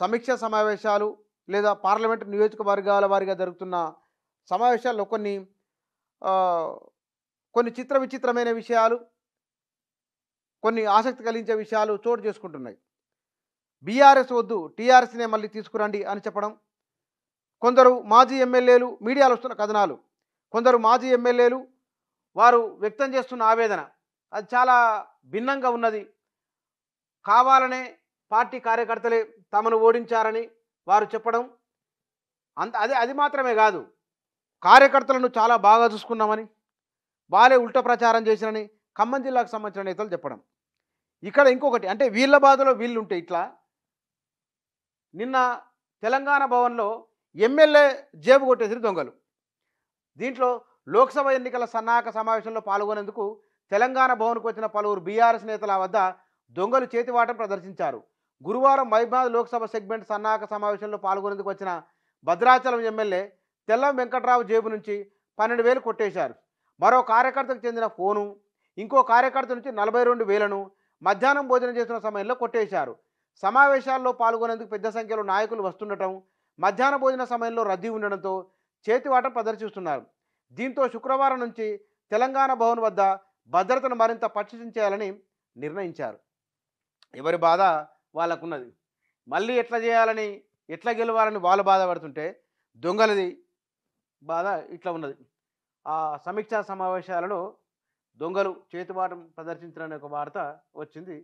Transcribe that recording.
సమీక్ష సమావేశాలు లేదా పార్లమెంటు నియోజకవర్గాల వారిగా జరుగుతున్న సమావేశాల్లో కొన్ని కొన్ని చిత్ర విచిత్రమైన విషయాలు కొన్ని ఆసక్తి కలిగించే విషయాలు చోటు చేసుకుంటున్నాయి బీఆర్ఎస్ వద్దు టీఆర్ఎస్నే మళ్ళీ తీసుకురండి అని చెప్పడం కొందరు మాజీ ఎమ్మెల్యేలు మీడియాలో వస్తున్న కథనాలు కొందరు మాజీ ఎమ్మెల్యేలు వారు వ్యక్తం చేస్తున్న ఆవేదన అది చాలా భిన్నంగా ఉన్నది కావాలనే పార్టీ కార్యకర్తలే తమను ఓడించారని వారు చెప్పడం అంత అదే అది మాత్రమే కాదు కార్యకర్తలను చాలా బాగా చూసుకున్నామని బాలే ఉల్ట ప్రచారం చేసినని ఖమ్మం జిల్లాకు సంబంధించిన నేతలు చెప్పడం ఇక్కడ ఇంకొకటి అంటే వీళ్ళ బాధలో వీళ్ళు ఉంటే ఇట్లా నిన్న తెలంగాణ భవన్లో ఎమ్మెల్యే జేబు కొట్టేసిన దొంగలు దీంట్లో లోక్సభ ఎన్నికల సన్నాహక సమావేశంలో పాల్గొనేందుకు తెలంగాణ భవన్కు వచ్చిన పలువురు బీఆర్ఎస్ నేతల వద్ద దొంగలు చేతివాటం ప్రదర్శించారు గురువారం మహిబాద్ లోక్సభ సెగ్మెంట్ సన్నాహక సమావేశంలో పాల్గొనేందుకు వచ్చిన భద్రాచలం ఎమ్మెల్యే తెల్లం వెంకట్రావు జేబు నుంచి పన్నెండు వేలు కొట్టేశారు మరో కార్యకర్తకు చెందిన ఫోను ఇంకో కార్యకర్త నుంచి నలభై రెండు వేలను మధ్యాహ్నం భోజనం చేస్తున్న సమయంలో కొట్టేశారు సమావేశాల్లో పాల్గొనేందుకు పెద్ద సంఖ్యలో నాయకులు వస్తుండటం మధ్యాహ్న భోజన సమయంలో రద్దీ ఉండడంతో చేతివాట ప్రదర్శిస్తున్నారు దీంతో శుక్రవారం నుంచి తెలంగాణ భవన్ వద్ద భద్రతను మరింత పరిశీలించాలని నిర్ణయించారు ఎవరి బాధ వాళ్ళకున్నది మళ్ళీ ఎట్లా చేయాలని ఎట్లా గెలవాలని వాళ్ళు బాధపడుతుంటే దొంగలది బాధ ఇట్లా ఉన్నది ఆ సమీక్షా సమావేశాలలో దొంగలు చేతుబాటం ప్రదర్శించడానికి ఒక వార్త వచ్చింది